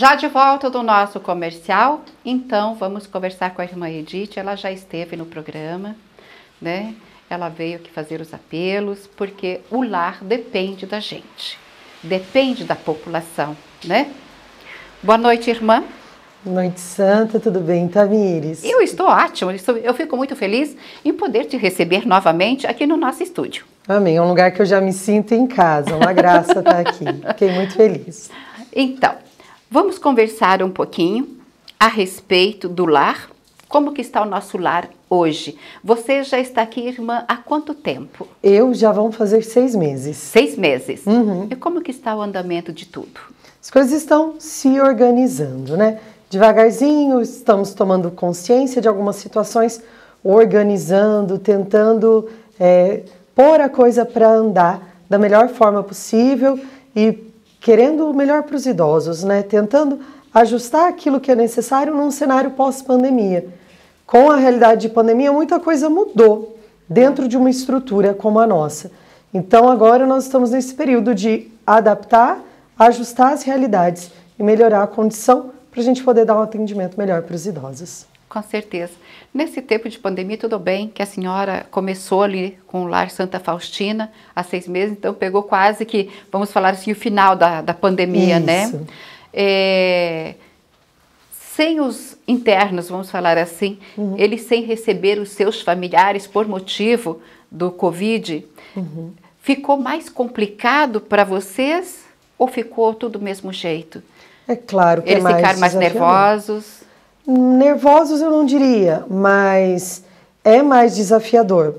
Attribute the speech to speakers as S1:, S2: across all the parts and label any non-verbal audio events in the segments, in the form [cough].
S1: Já de volta do nosso comercial, então vamos conversar com a irmã Edith. Ela já esteve no programa, né? Ela veio aqui fazer os apelos, porque o lar depende da gente, depende da população, né?
S2: Boa noite, irmã. Noite Santa, tudo bem, Tamires? Eu
S1: estou ótima, eu fico muito feliz em poder te receber novamente aqui no nosso estúdio.
S2: Amém, é um lugar que eu já me sinto em casa, uma graça estar aqui, fiquei muito feliz.
S1: Então, Vamos conversar um pouquinho a respeito do lar. Como que está o nosso lar hoje? Você já está aqui, irmã, há quanto tempo? Eu já vou fazer seis meses. Seis meses. Uhum. E como que está o andamento de tudo?
S2: As coisas estão se organizando, né? Devagarzinho, estamos tomando consciência de algumas situações, organizando, tentando é, pôr a coisa para andar da melhor forma possível e querendo o melhor para os idosos, né? Tentando ajustar aquilo que é necessário num cenário pós-pandemia. Com a realidade de pandemia, muita coisa mudou dentro de uma estrutura como a nossa. Então, agora nós estamos nesse período de adaptar, ajustar as realidades e melhorar a condição para a gente poder dar um atendimento melhor para os idosos. Com certeza. Nesse
S1: tempo de pandemia, tudo bem que a senhora começou ali com o Lar Santa Faustina há seis meses, então pegou quase que, vamos falar assim, o final da, da pandemia, né? Isso. né? É, sem os internos, vamos falar assim, uhum. eles sem receber os seus familiares por motivo do Covid, uhum. ficou mais complicado para vocês ou ficou tudo do mesmo jeito?
S2: É claro que é eles é mais ficaram mais nervosos. Nervosos eu não diria, mas é mais desafiador.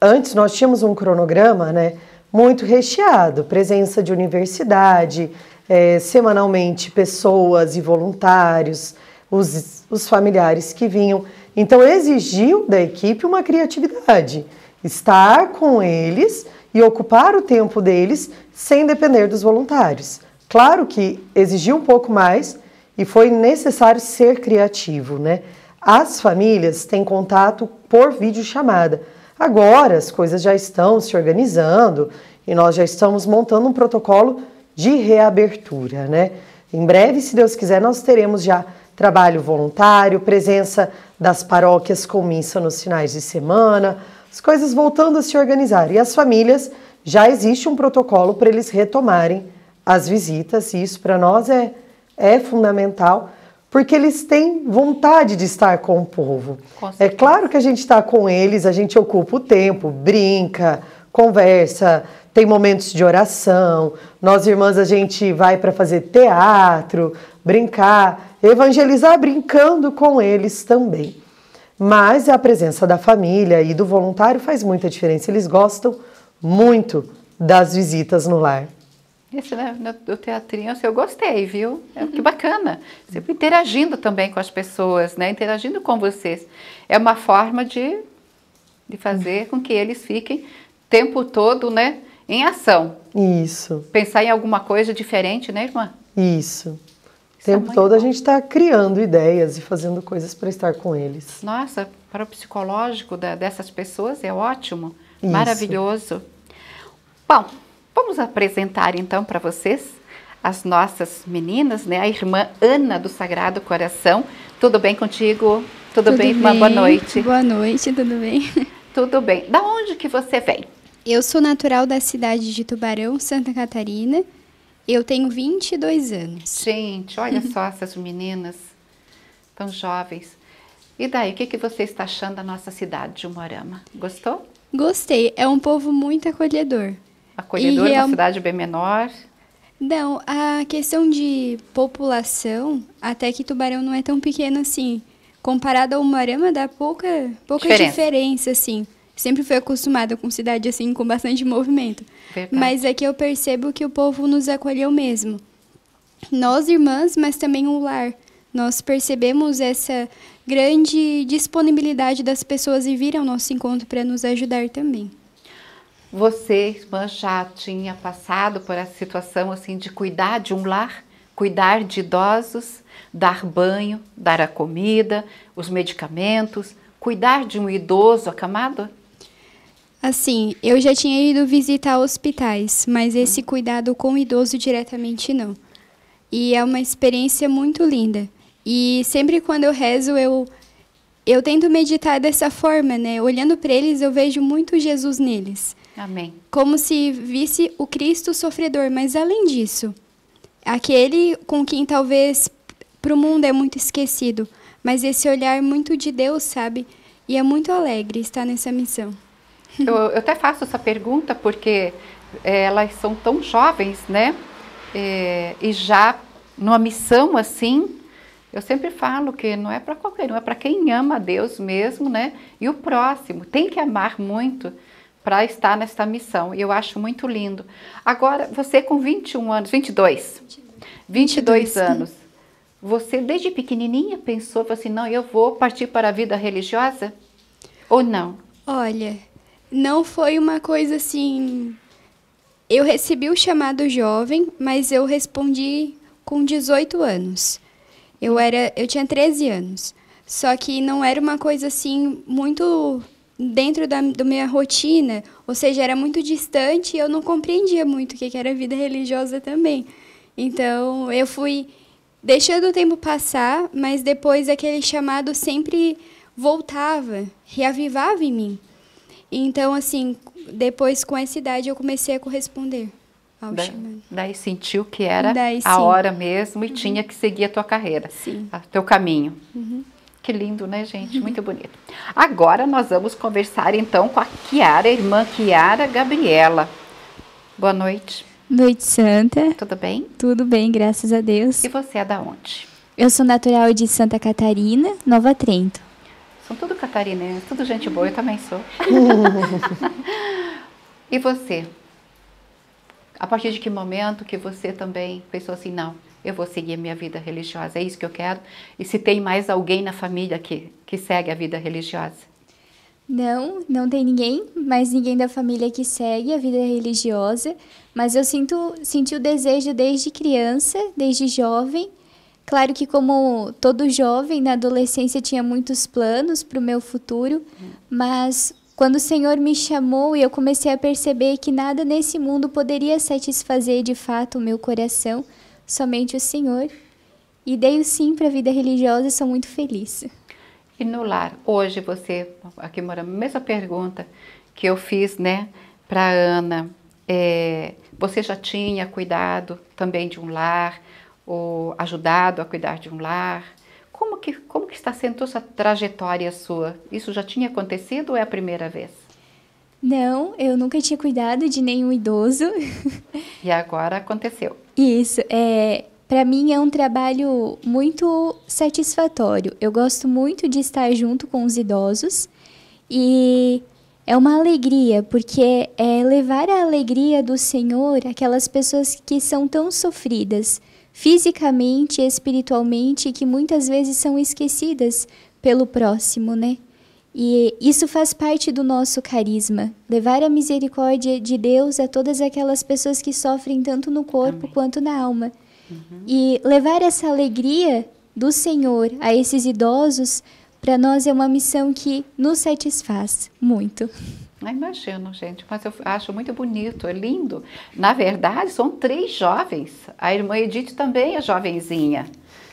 S2: Antes nós tínhamos um cronograma, né? Muito recheado, presença de universidade, é, semanalmente pessoas e voluntários, os, os familiares que vinham. Então exigiu da equipe uma criatividade, estar com eles e ocupar o tempo deles sem depender dos voluntários. Claro que exigiu um pouco mais, e foi necessário ser criativo, né? As famílias têm contato por videochamada. Agora as coisas já estão se organizando e nós já estamos montando um protocolo de reabertura, né? Em breve, se Deus quiser, nós teremos já trabalho voluntário, presença das paróquias com missa nos finais de semana, as coisas voltando a se organizar. E as famílias, já existe um protocolo para eles retomarem as visitas, e isso para nós é é fundamental, porque eles têm vontade de estar com o povo. Com é claro que a gente está com eles, a gente ocupa o tempo, brinca, conversa, tem momentos de oração. Nós irmãs a gente vai para fazer teatro, brincar, evangelizar brincando com eles também. Mas a presença da família e do voluntário faz muita diferença. Eles gostam muito das visitas no lar.
S1: Esse, né, do teatrinho, assim, eu gostei, viu? É, que bacana. Sempre interagindo também com as pessoas, né? Interagindo com vocês. É uma forma de, de fazer com que eles fiquem tempo todo, né? Em ação.
S2: Isso.
S1: Pensar em alguma coisa diferente, né, irmã?
S2: Isso. O é tempo é todo bom. a gente está criando ideias e fazendo coisas para estar com eles.
S1: Nossa, para o psicológico da, dessas pessoas é ótimo. Isso. Maravilhoso. Bom, Vamos apresentar então para vocês as nossas meninas, né? A irmã Ana do Sagrado Coração. Tudo bem contigo? Tudo, tudo bem, irmã? Boa noite. Boa
S3: noite, tudo bem? [laughs] Tudo bem. Da onde que você vem? Eu sou natural da cidade
S1: de Tubarão, Santa Catarina. Eu tenho 22 anos. Gente, olha [laughs] só essas meninas tão jovens. E daí, o que, que você está achando da nossa cidade de Umarama? Gostou?
S3: Gostei. É um povo muito acolhedor acolhedor, real... É uma cidade
S1: bem menor?
S3: Não, a questão de população, até que Tubarão não é tão pequeno assim. Comparado ao Moarama, dá pouca, pouca diferença. diferença, assim. Sempre fui acostumada com cidade assim, com bastante movimento. Verdade. Mas aqui é eu percebo que o povo nos acolheu mesmo. Nós, irmãs, mas também o lar. Nós percebemos essa grande disponibilidade das
S1: pessoas e viram nosso encontro para nos ajudar também. Você, irmã, já tinha passado por essa situação assim de cuidar de um lar, cuidar de idosos, dar banho, dar a comida, os medicamentos, cuidar de um idoso acamado? Assim, eu já tinha ido visitar
S2: hospitais,
S3: mas esse cuidado com o idoso diretamente não. E é uma experiência muito linda. E sempre quando eu rezo, eu eu tento meditar dessa forma, né? Olhando para eles, eu vejo muito Jesus neles. Amém. Como se visse o Cristo sofredor, mas além disso, aquele com quem talvez para o mundo é muito esquecido, mas esse olhar muito de Deus, sabe? E é
S1: muito alegre estar nessa missão. Eu, eu até faço essa pergunta porque é, elas são tão jovens, né? É, e já numa missão assim, eu sempre falo que não é para qualquer um, é para quem ama a Deus mesmo, né? E o próximo tem que amar muito para estar nesta missão. E eu acho muito lindo. Agora, você com 21 anos, 22, 22, 22 anos, você desde pequenininha pensou assim, não, eu vou partir para a vida religiosa? Ou não?
S3: Olha, não foi uma coisa assim. Eu recebi o chamado jovem, mas eu respondi com 18 anos. Eu era, eu tinha 13 anos. Só que não era uma coisa assim muito dentro da, do minha rotina, ou seja, era muito distante e eu não compreendia muito o que, que era vida religiosa também. Então, eu fui deixando o tempo passar, mas depois aquele chamado sempre voltava, reavivava em mim. Então, assim, depois com essa idade eu comecei a
S1: corresponder ao da, chamado. Daí sentiu que era daí, a hora mesmo e uhum. tinha que seguir a tua carreira, sim. a teu caminho. Uhum. Que lindo, né, gente? Muito bonito. Agora nós vamos conversar então com a Kiara, irmã Kiara Gabriela. Boa noite.
S4: Noite Santa. Tudo bem? Tudo bem, graças a Deus. E você é da onde? Eu sou natural de Santa Catarina, Nova Trento.
S1: São tudo catarinenses, tudo gente boa, eu também sou.
S4: [laughs]
S1: e você? A partir de que momento que você também pensou assim, não, eu vou seguir a minha vida religiosa, é isso que eu quero. E se tem mais alguém na família que, que segue a vida religiosa?
S4: Não, não tem ninguém, mas ninguém da família que segue a vida religiosa. Mas eu sinto, senti o desejo desde criança, desde jovem. Claro que como todo jovem, na adolescência tinha muitos planos para o meu futuro, mas quando o Senhor me chamou e eu comecei a perceber que nada nesse mundo poderia satisfazer de fato o meu coração, somente o Senhor. E dei o sim para a vida religiosa e sou muito feliz. E no lar, hoje
S1: você, aqui mora, mesma pergunta que eu fiz, né, para Ana. É, você já tinha cuidado também de um lar, ou ajudado a cuidar de um lar? Como que, como que está sendo essa trajetória sua? Isso já tinha acontecido ou é a primeira vez?
S4: Não, eu nunca tinha cuidado de nenhum idoso. [laughs]
S1: E agora aconteceu.
S4: Isso, é, para mim é um trabalho muito satisfatório. Eu gosto muito de estar junto com os idosos e é uma alegria, porque é levar a alegria do Senhor àquelas pessoas que são tão sofridas fisicamente, espiritualmente, que muitas vezes são esquecidas pelo próximo, né? E isso faz parte do nosso carisma, levar a misericórdia de Deus a todas aquelas pessoas que sofrem tanto no corpo Amém. quanto na alma. Uhum. E levar essa alegria do Senhor a esses idosos, para nós é uma missão que nos satisfaz muito.
S1: Eu ah, imagino, gente, mas eu acho muito bonito, é lindo. Na verdade, são três jovens. A irmã Edith também é jovenzinha,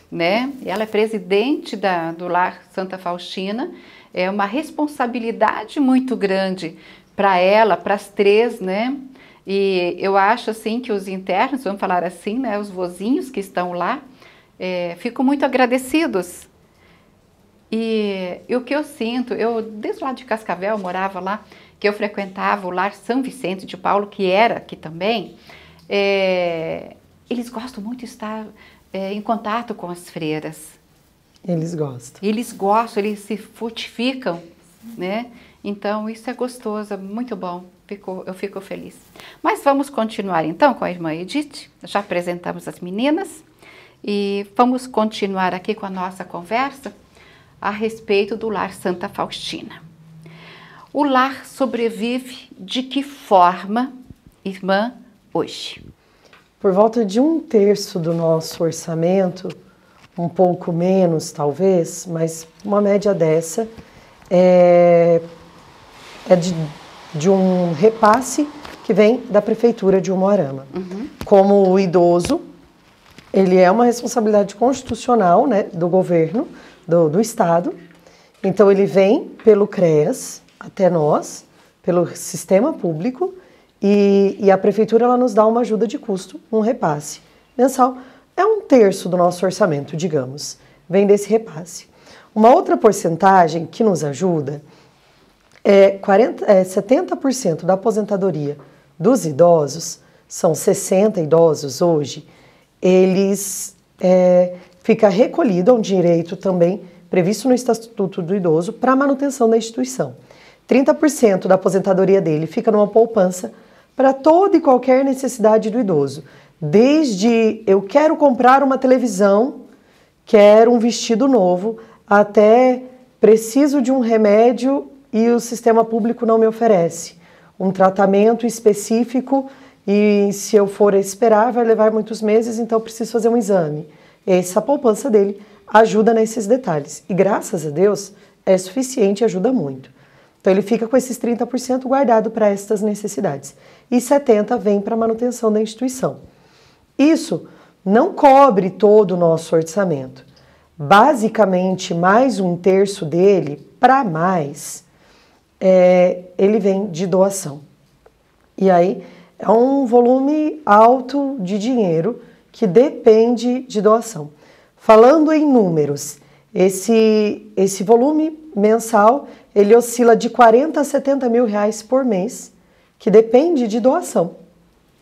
S1: né? Ela é presidente da, do Lar Santa Faustina é uma responsabilidade muito grande para ela, para as três, né? E eu acho assim que os internos, vamos falar assim, né, os vozinhos que estão lá, é, ficam muito agradecidos. E, e, o que eu sinto, eu desde lá de Cascavel morava lá, que eu frequentava o lar São Vicente de Paulo, que era aqui também. É, eles gostam muito de estar é, em contato com as freiras.
S2: Eles gostam.
S1: Eles gostam, eles se fortificam, né? Então isso é gostoso, é muito bom. Ficou, eu fico feliz. Mas vamos continuar então com a irmã Edith. Já apresentamos as meninas e vamos continuar aqui com a nossa conversa a respeito do lar Santa Faustina. O lar sobrevive de que forma, irmã,
S2: hoje? Por volta de um terço do nosso orçamento um pouco menos talvez, mas uma média dessa é, é de, de um repasse que vem da prefeitura de Umuarama. Uhum. Como o idoso, ele é uma responsabilidade constitucional né, do governo, do, do Estado. Então ele vem pelo CREAS até nós, pelo sistema público, e, e a prefeitura ela nos dá uma ajuda de custo, um repasse mensal é um terço do nosso orçamento, digamos, vem desse repasse. Uma outra porcentagem que nos ajuda é, 40, é 70% da aposentadoria dos idosos, são 60 idosos hoje, eles é, fica recolhido a um direito também previsto no Estatuto do Idoso para manutenção da instituição. 30% da aposentadoria dele fica numa poupança para toda e qualquer necessidade do idoso. Desde eu quero comprar uma televisão, quero um vestido novo, até preciso de um remédio e o sistema público não me oferece um tratamento específico e se eu for esperar vai levar muitos meses, então preciso fazer um exame. Essa poupança dele ajuda nesses detalhes e graças a Deus é suficiente e ajuda muito. Então ele fica com esses 30% guardado para estas necessidades e 70 vem para manutenção da instituição. Isso não cobre todo o nosso orçamento. Basicamente, mais um terço dele, para mais, é, ele vem de doação. E aí é um volume alto de dinheiro que depende de doação. Falando em números, esse, esse volume mensal ele oscila de 40 a 70 mil reais por mês, que depende de doação,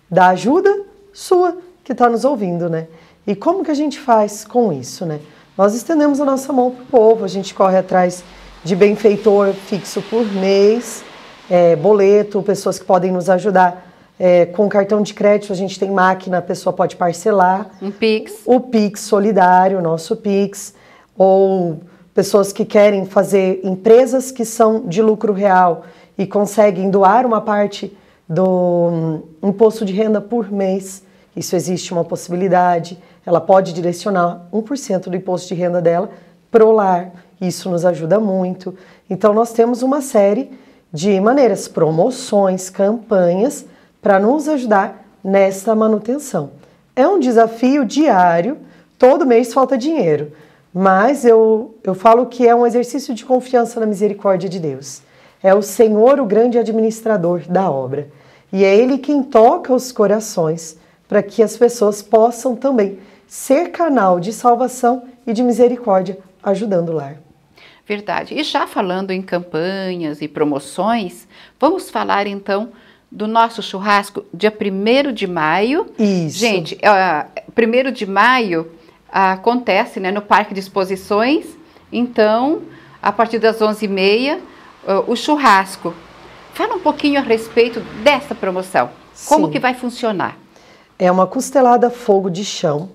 S2: da ajuda sua que está nos ouvindo, né? E como que a gente faz com isso, né? Nós estendemos a nossa mão para o povo, a gente corre atrás de benfeitor fixo por mês, é, boleto, pessoas que podem nos ajudar. É, com cartão de crédito, a gente tem máquina, a pessoa pode parcelar. Um Pix. O Pix solidário, o nosso Pix. Ou pessoas que querem fazer empresas que são de lucro real e conseguem doar uma parte do um, imposto de renda por mês isso existe uma possibilidade, ela pode direcionar 1% do imposto de renda dela para o lar, isso nos ajuda muito. Então, nós temos uma série de maneiras, promoções, campanhas para nos ajudar nesta manutenção. É um desafio diário, todo mês falta dinheiro, mas eu, eu falo que é um exercício de confiança na misericórdia de Deus. É o Senhor o grande administrador da obra e é Ele quem toca os corações para que as pessoas possam também ser canal de salvação e de misericórdia, ajudando o lar.
S1: Verdade. E já falando em campanhas e promoções, vamos falar então do nosso churrasco dia 1 de maio. Isso. Gente, uh, 1 de maio ah, acontece né, no Parque de Exposições. Então, a partir das 11h30, uh, ah, o churrasco. Fala um pouquinho a respeito dessa promoção. Como Sim. que vai
S2: funcionar? é uma costelada fogo de chão.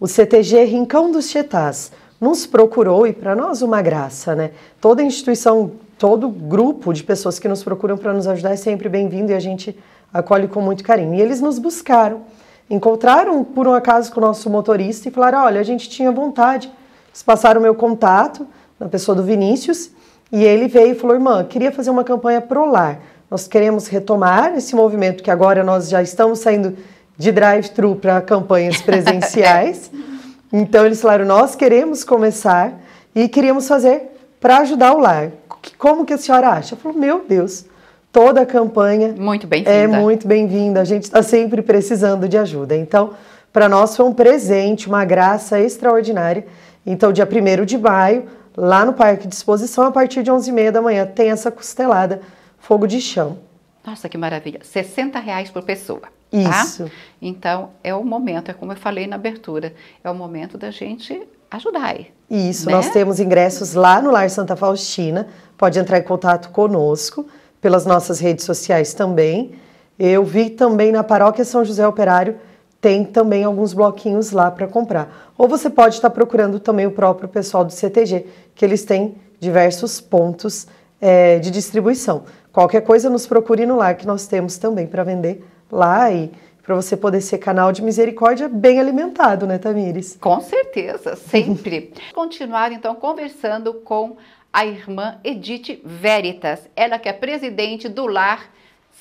S2: O CTG Rincão dos Chetás nos procurou e para nós uma graça, né? Toda instituição, todo grupo de pessoas que nos procuram para nos ajudar é sempre bem-vindo e a gente acolhe com muito carinho. E eles nos buscaram, encontraram por um acaso com o nosso motorista e falaram: olha, a gente tinha vontade. Eles passaram o meu contato na pessoa do Vinícius e ele veio e falou: irmã, queria fazer uma campanha pro lar. Nós queremos retomar esse movimento que agora nós já estamos saindo de drive-thru para campanhas presenciais. [laughs] então eles falaram: nós queremos começar e queríamos fazer para ajudar o lar. Como que a senhora acha? Eu falo, meu Deus, toda a campanha muito bem -vinda. é muito bem-vinda. A gente está sempre precisando de ajuda. Então, para nós foi um presente, uma graça extraordinária. Então, dia 1 de maio, lá no Parque de Exposição, a partir de 11h30 da manhã, tem essa costelada fogo de chão.
S1: Nossa, que maravilha. 60 reais por pessoa. Tá? Isso. Então, é o momento, é como eu falei na abertura, é o momento da gente ajudar.
S2: Isso, né? nós temos ingressos lá no Lar Santa Faustina, pode entrar em contato conosco, pelas nossas redes sociais também. Eu vi também na Paróquia São José Operário, tem também alguns bloquinhos lá para comprar. Ou você pode estar tá procurando também o próprio pessoal do CTG, que eles têm diversos pontos é, de distribuição. Qualquer coisa, nos procure no lar que nós temos também para vender lá e para você poder ser canal de misericórdia bem alimentado, né, Tamires? Com certeza, sempre.
S1: [laughs] Continuar então conversando com a irmã Edith Veritas, ela que é presidente do lar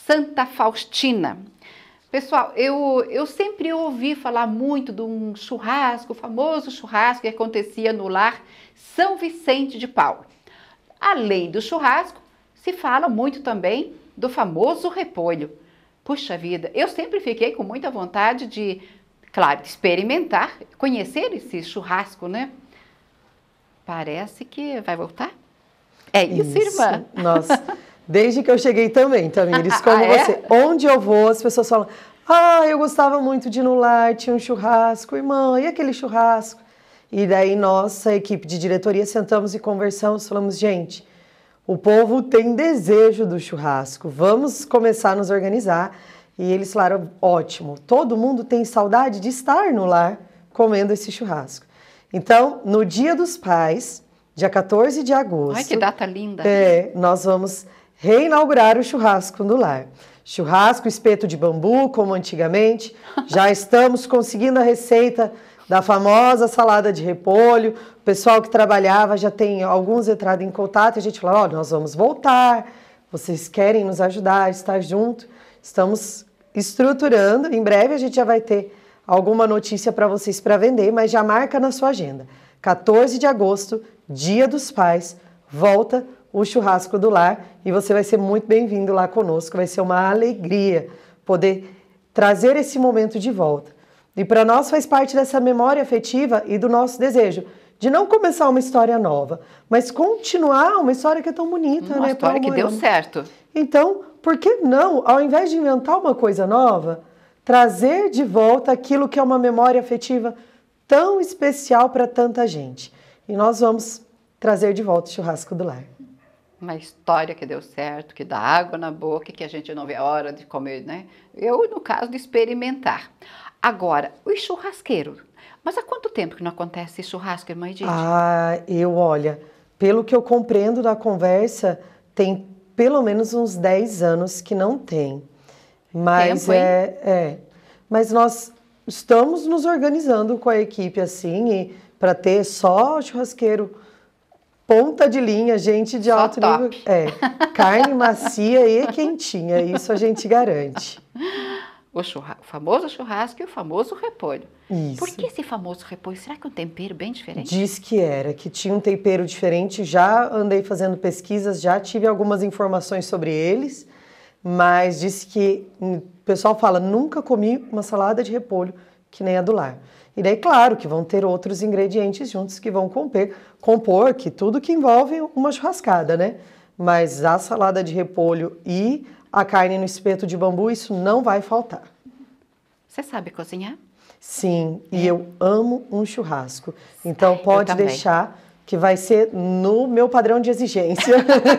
S1: Santa Faustina. Pessoal, eu, eu sempre ouvi falar muito de um churrasco, o famoso churrasco que acontecia no lar São Vicente de Paulo. Além do churrasco, se fala muito também do famoso repolho. Puxa vida, eu sempre fiquei com muita vontade de, claro, experimentar, conhecer esse churrasco, né? Parece que vai voltar. É isso, isso irmã.
S2: desde que eu cheguei também, Tamires, então, [laughs] como ah, é? você. Onde eu vou, as pessoas falam: Ah, eu gostava muito de ir no lar, tinha um churrasco, irmã, e aquele churrasco? E daí, nossa equipe de diretoria sentamos e conversamos, falamos, gente o povo tem desejo do churrasco. Vamos começar a nos organizar. E eles falaram: ótimo, todo mundo tem saudade de estar no lar comendo esse churrasco. Então, no Dia dos Pais, dia 14 de agosto. Ai, que
S1: data linda! É,
S2: nós vamos reinaugurar o churrasco no lar. Churrasco, espeto de bambu, como antigamente. [laughs] Já estamos conseguindo a receita da famosa salada de repolho. O pessoal que trabalhava já tem alguns entrado em contato e a gente falou: olha, oh, nós vamos voltar, vocês querem nos ajudar, estar junto. Estamos estruturando. Em breve a gente já vai ter alguma notícia para vocês para vender, mas já marca na sua agenda. 14 de agosto, Dia dos Pais, volta o churrasco do lar e você vai ser muito bem-vindo lá conosco. Vai ser uma alegria poder trazer esse momento de volta. E para nós faz parte dessa memória afetiva e do nosso desejo de não começar uma história nova, mas continuar uma história que é tão bonita, uma né? Uma história que deu certo. Então, por que não, ao invés de inventar uma coisa nova, trazer de volta aquilo que é uma memória afetiva tão especial para tanta gente? E nós vamos trazer de volta o churrasco do lar.
S1: Uma história que deu certo, que dá água na boca, que a gente não vê a hora de comer, né? Eu, no caso, de experimentar. Agora, o churrasqueiro. Mas há quanto tempo que não acontece churrasco, irmã Edith?
S2: Ah, eu, olha, pelo que eu compreendo da conversa, tem pelo menos uns 10 anos que não tem. Mas tempo, é, é. Mas nós estamos nos organizando com a equipe assim para ter só churrasqueiro ponta de linha, gente de só alto top. nível, é, carne macia e quentinha, isso a gente garante. [laughs]
S1: o, o famoso churrasco e o famoso repolho. Isso. Por que esse famoso repolho? Será que é um tempero bem diferente? Diz
S2: que era, que tinha um tempero diferente. Já andei fazendo pesquisas, já tive algumas informações sobre eles, mas disse que o pessoal fala: nunca comi uma salada de repolho que nem a do lar. E daí, claro, que vão ter outros ingredientes juntos que vão compor, compor que tudo que envolve uma churrascada, né? mas a salada de repolho e a carne no espeto de bambu, isso não vai faltar.
S1: Você sabe cozinhar?
S2: Sim, é. e eu amo um churrasco. Então Ai, pode deixar que vai ser no meu padrão de exigência.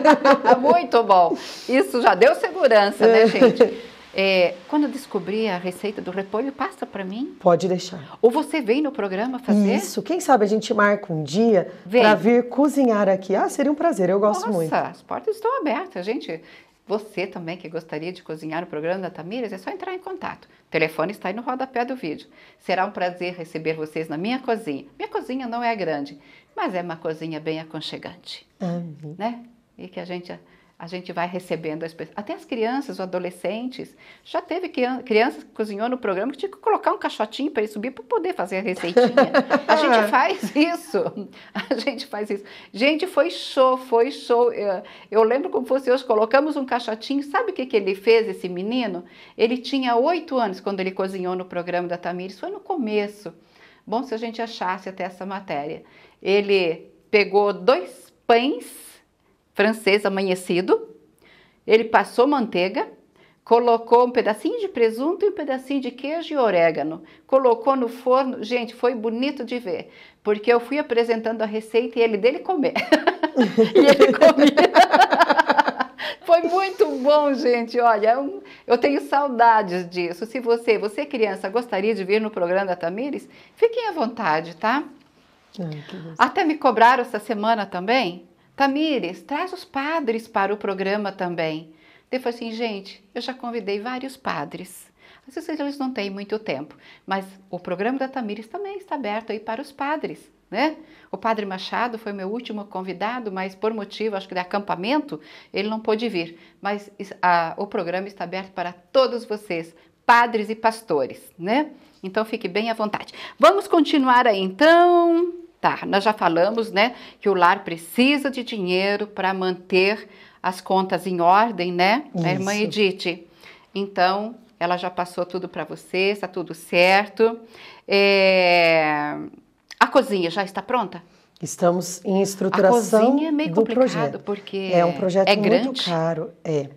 S1: [laughs] Muito bom. Isso já deu segurança, né, é. gente? É, quando descobrir a receita do repolho, passa para mim?
S2: Pode deixar.
S1: Ou você vem no programa fazer? Isso,
S2: quem sabe a gente marca um dia para vir cozinhar aqui. Ah, seria um prazer, eu gosto Nossa, muito. Nossa,
S1: as portas estão abertas, gente. Você também que gostaria de cozinhar no programa da Tamires, é só entrar em contato. O telefone está aí no rodapé do vídeo. Será um prazer receber vocês na minha cozinha. Minha cozinha não é grande, mas é uma cozinha bem aconchegante. Uhum. Né? E que a gente a gente vai recebendo as pessoas. Até as crianças, os adolescentes. Já teve criança que cozinhou no programa que tinha que colocar um caixotinho para ele subir para poder fazer a receitinha. a gente [laughs] é. faz isso. A gente faz isso. Gente, foi show, foi show. Eu, eu lembro como fosse hoje, colocamos um caixotinho. Sabe o que, que ele fez, esse menino? Ele tinha oito anos quando ele cozinhou no programa da Tamires. Foi no começo. Bom se a gente achasse até essa matéria. Ele pegou dois pães francês amanhecido, ele passou manteiga, colocou um pedacinho de presunto e um pedacinho de queijo e orégano, colocou no forno. Gente, foi bonito de ver, porque eu fui apresentando a receita e ele dele comer. [laughs] e ele comia. [laughs] foi muito bom, gente. Olha, é eu tenho saudades disso. Se você, você criança, gostaria de vir no programa da Tamires, fiquem à vontade, tá? Ai, Até me cobraram essa semana também Tamires, traz os padres para o programa também. Ele falou assim, gente, eu já convidei vários padres. Às vezes eles não têm muito tempo, mas o programa da Tamires também está aberto aí para os padres, né? O padre Machado foi meu último convidado, mas por motivo, acho que de acampamento, ele não pôde vir. Mas a, o programa está aberto para todos vocês, padres e pastores, né? Então fique bem à vontade. Vamos continuar aí então. Tá, nós já falamos, né, que o lar precisa de dinheiro para manter as contas em ordem, né, Isso. a irmã Edith. Então, ela já passou tudo para você, está tudo certo. É... A cozinha já está pronta?
S2: Estamos em estruturação a cozinha é meio do projeto. Porque é um projeto é muito grande. caro, é.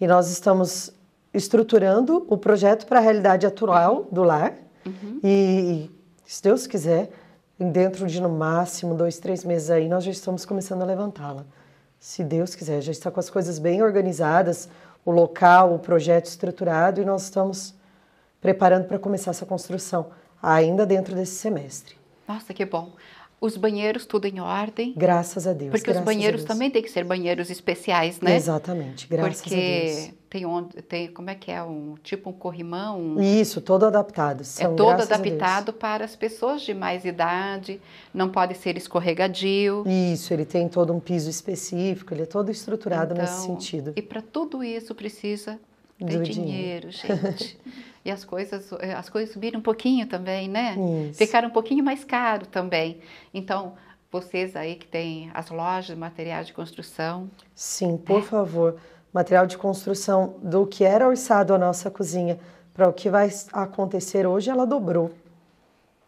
S2: E nós estamos estruturando o projeto para a realidade atual do lar uhum. e, se Deus quiser, dentro de no máximo dois, três meses aí, nós já estamos começando a levantá-la. Se Deus quiser, já está com as coisas bem organizadas, o local, o projeto estruturado e nós estamos preparando para começar essa construção ainda dentro desse semestre.
S1: Nossa, que bom. Os banheiros tudo em ordem. Graças a Deus. Porque os banheiros também têm que ser banheiros especiais, né?
S2: Exatamente, graças Porque a Deus. Porque
S1: tem, onde tem, como é que é, um tipo um corrimão? Um... Isso,
S2: todo adaptado. É são, é todo adaptado
S1: para as pessoas de mais idade, não pode
S2: ser escorregadio. Isso, ele tem todo um piso específico, ele é todo estruturado então, nesse sentido. E
S1: para tudo isso precisa tem do dinheiro, dinheiro, [laughs] gente. e as coisas, eh, as coisas subiram um pouquinho também, né? Isso. Ficaram um pouquinho mais caro também. Então, vocês aí que têm as lojas de materiais de construção.
S2: Sim, né? por é. favor. Material de construção do que era orçado a nossa cozinha para o que vai acontecer hoje, ela dobrou,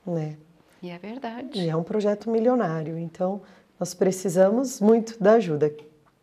S2: né?
S1: E é verdade.
S2: E é um projeto milionário, então nós precisamos muito da ajuda.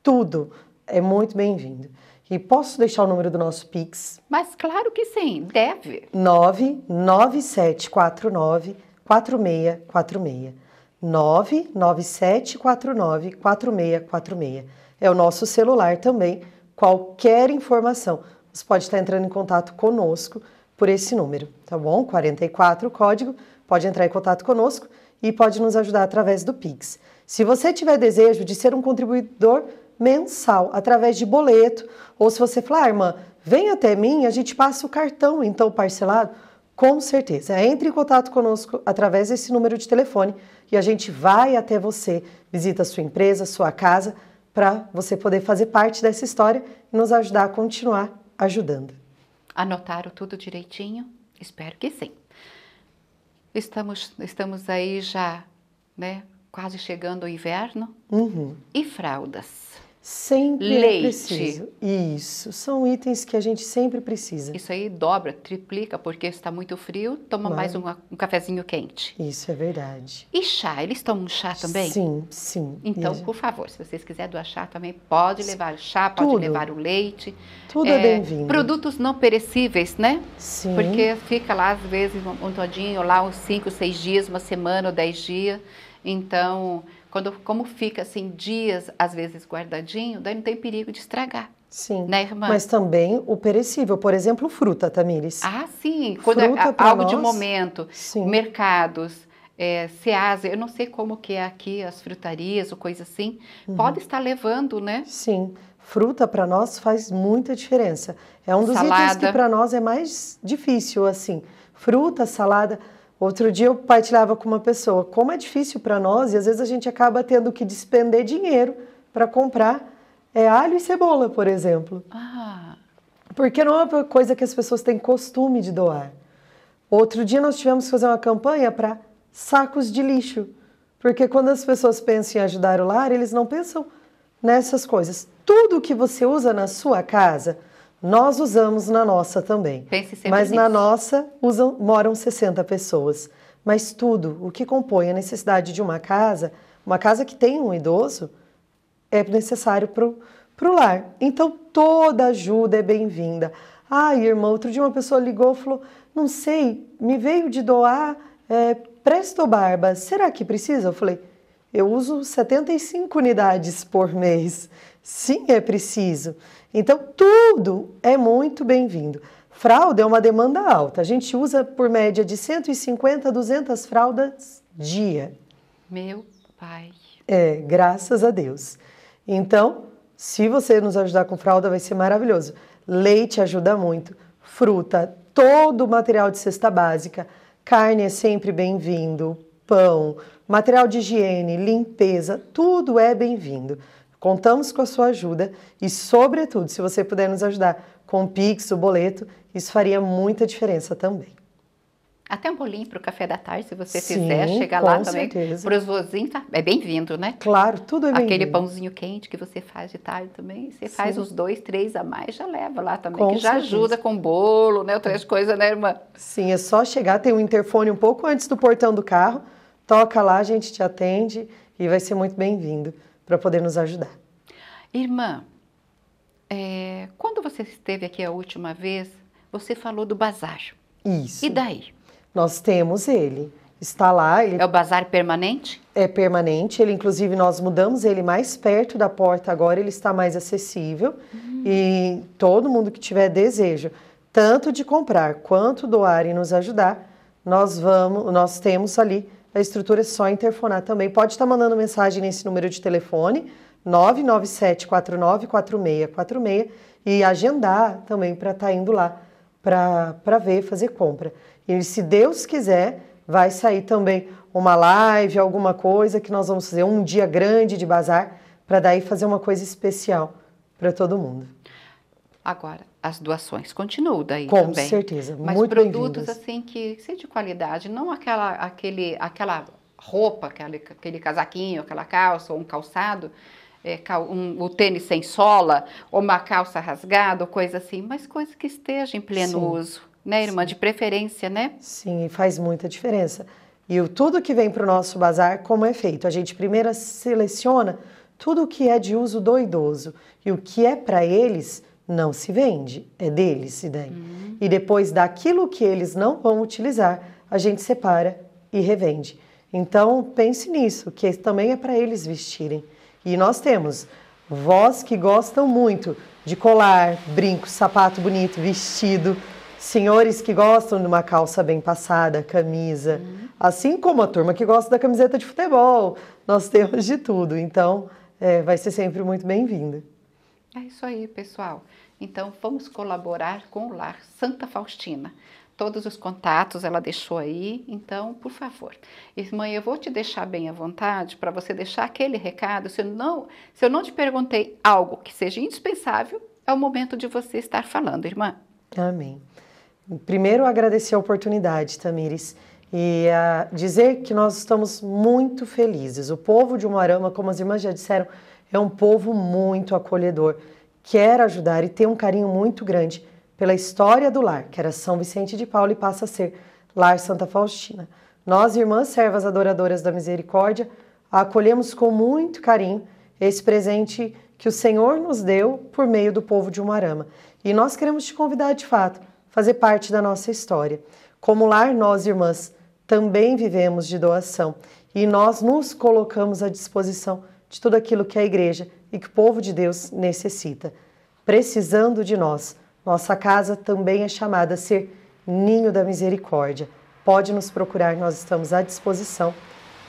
S2: Tudo é muito bem-vindo. E posso deixar o número do nosso Pix?
S1: Mas claro que sim, deve.
S2: 99749 4646. 99749 4646. É o nosso celular também. Qualquer informação, você pode estar entrando em contato conosco por esse número, tá bom? 44 o código, pode entrar em contato conosco e pode nos ajudar através do Pix. Se você tiver desejo de ser um contribuidor mensal, através de boleto. Ou se você falar, ah, irmã, vem até mim, a gente passa o cartão, então, parcelado. Com certeza. É, entre em contato conosco através desse número de telefone e a gente vai até você, visita a sua empresa, sua casa, para você poder fazer parte dessa história e nos ajudar a continuar ajudando.
S1: Anotaram tudo direitinho? Espero que sim. Estamos, estamos aí já, né, quase chegando o inverno. Uhum. E fraldas? Sempre Leite.
S2: Isso, são itens que a gente sempre precisa. Isso aí
S1: dobra, triplica, porque está muito frio, toma mais um um cafezinho quente. Isso é verdade. E chá, eles tomam chá também? Sim,
S2: sim. Então, por
S1: favor, se vocês quiserem doar chá também, pode levar o chá, pode Tudo. levar o leite. Tudo é, é bem-vindo. Produtos não perecíveis, né? Sim. Porque fica lá, às vezes, um, um todinho, lá uns 5, 6 dias, uma semana ou 10 dias. Então, quando, como fica assim dias, às vezes guardadinho, daí não tem perigo de estragar. Sim. Né, irmã? Mas
S2: também o perecível, por exemplo, fruta, Tamires. Ah, sim.
S1: Quando é fruta é, algo nós, de momento, sim. mercados, é, Ceasa, eu não sei como que é aqui as frutarias ou coisa assim, uhum. pode estar levando, né? Sim.
S2: Fruta para nós faz muita diferença. É um dos salada. itens que para nós é mais difícil assim. Fruta, salada, Outro dia eu partilhava com uma pessoa como é difícil para nós e às vezes a gente acaba tendo que despender dinheiro para comprar é, alho e cebola, por exemplo.
S1: Ah.
S2: Porque não é uma coisa que as pessoas têm costume de doar. Outro dia nós tivemos que fazer uma campanha para sacos de lixo. Porque quando as pessoas pensam em ajudar o lar, eles não pensam nessas coisas. Tudo que você usa na sua casa, nós usamos na nossa também. Pense sempre mas nisso. na nossa usam, moram 60 pessoas. Mas tudo o que compõe a necessidade de uma casa, uma casa que tem um idoso, é necessário para o lar. Então toda ajuda é bem-vinda. Ah, irmã, outro dia uma pessoa ligou e falou: não sei, me veio de doar é, presto barba, será que precisa? Eu falei: eu uso 75 unidades por mês. Sim, é preciso. Então, tudo é muito bem-vindo. Fralda é uma demanda alta. A gente usa por média de 150 a 200 fraldas dia. Meu pai. É, graças a Deus. Então, se você nos ajudar com fralda, vai ser maravilhoso. Leite ajuda muito, fruta, todo o material de cesta básica, carne é sempre bem-vindo, pão, material de higiene, limpeza, tudo é bem-vindo. Contamos com a sua ajuda e, sobretudo, se você puder nos ajudar com o Pix, o boleto, isso faria muita diferença também.
S1: Até um bolinho para o café da tarde, se você Sim, fizer, chegar lá também. Para os vozinhos, tá, é bem-vindo, né? Claro, tudo é bem-vindo. Aquele pãozinho quente que você faz de tarde também, você Sim. faz uns dois, três a mais, já leva lá também, com que certeza. já ajuda com
S2: bolo,
S1: né? Outras coisas, né, irmã?
S2: Sim, é só chegar, tem um interfone um pouco antes do portão do carro, toca lá, a gente te atende e vai ser muito bem-vindo para poder nos ajudar. Irmã,
S1: é, quando você esteve aqui a última vez, você falou do bazar.
S2: Isso. E daí? Nós temos ele. Está lá. Ele... É o bazar permanente? É permanente. Ele, inclusive, nós mudamos ele mais perto da porta agora, ele está mais acessível. Hum. E todo mundo que tiver desejo, tanto de comprar quanto doar e nos ajudar, nós vamos, nós temos ali a estrutura é só interfonar também. Pode estar mandando mensagem nesse número de telefone, 997-494646, e agendar também para estar tá indo lá para ver, fazer compra. E se Deus quiser, vai sair também uma live, alguma coisa que nós vamos fazer, um dia grande de bazar, para daí fazer uma coisa especial para todo mundo.
S1: Agora, as doações. Continuo daí Com também. Com certeza, Mas muito produtos assim que seja de qualidade, não aquela, aquele, aquela roupa, aquele, aquele casaquinho, aquela calça ou um calçado, é, um, o tênis sem sola, ou uma calça rasgada, ou coisa assim, mas coisa que esteja em pleno Sim. uso, né, irmã? Sim. De preferência,
S2: né? Sim, faz muita diferença. E o, tudo que vem para o nosso bazar, como é feito? A gente primeiro seleciona tudo o que é de uso do idoso e o que é para eles não se vende, é deles se daí. Uhum. E depois daquilo que eles não vão utilizar, a gente separa e revende. Então pense nisso, que também é para eles vestirem. E nós temos vós que gostam muito de colar, brinco, sapato bonito, vestido, senhores que gostam de uma calça bem passada, camisa, uhum. assim como a turma que gosta da camiseta de futebol. Nós temos de tudo, então é, vai ser sempre muito bem-vinda.
S1: É isso aí, pessoal. Então vamos colaborar com o Lar Santa Faustina. Todos os contatos ela deixou aí, então, por favor. Irmã, eu vou te deixar bem à vontade para você deixar aquele recado. Se eu, não, se eu não te perguntei algo que seja indispensável, é o momento de você estar falando, irmã.
S2: Amém. Primeiro, agradecer a oportunidade, Tamires, e dizer que nós estamos muito felizes. O povo de Umarama, como as irmãs já disseram, é um povo muito acolhedor, quer ajudar e tem um carinho muito grande pela história do lar, que era São Vicente de Paulo e passa a ser Lar Santa Faustina. Nós, irmãs servas adoradoras da misericórdia, acolhemos com muito carinho esse presente que o Senhor nos deu por meio do povo de Umarama. E nós queremos te convidar de fato, fazer parte da nossa história. Como lar, nós, irmãs, também vivemos de doação e nós nos colocamos à disposição de tudo aquilo que a igreja e que o povo de Deus necessita. Precisando de nós, nossa casa também é chamada a ser ninho da misericórdia. Pode nos procurar, nós estamos à disposição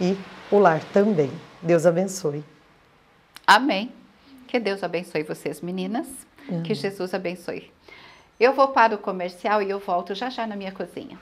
S2: e o lar também. Deus abençoe.
S1: Amém. Que Deus abençoe vocês, meninas. Amém. Que Jesus abençoe. Eu vou para o comercial e eu volto já já na minha cozinha.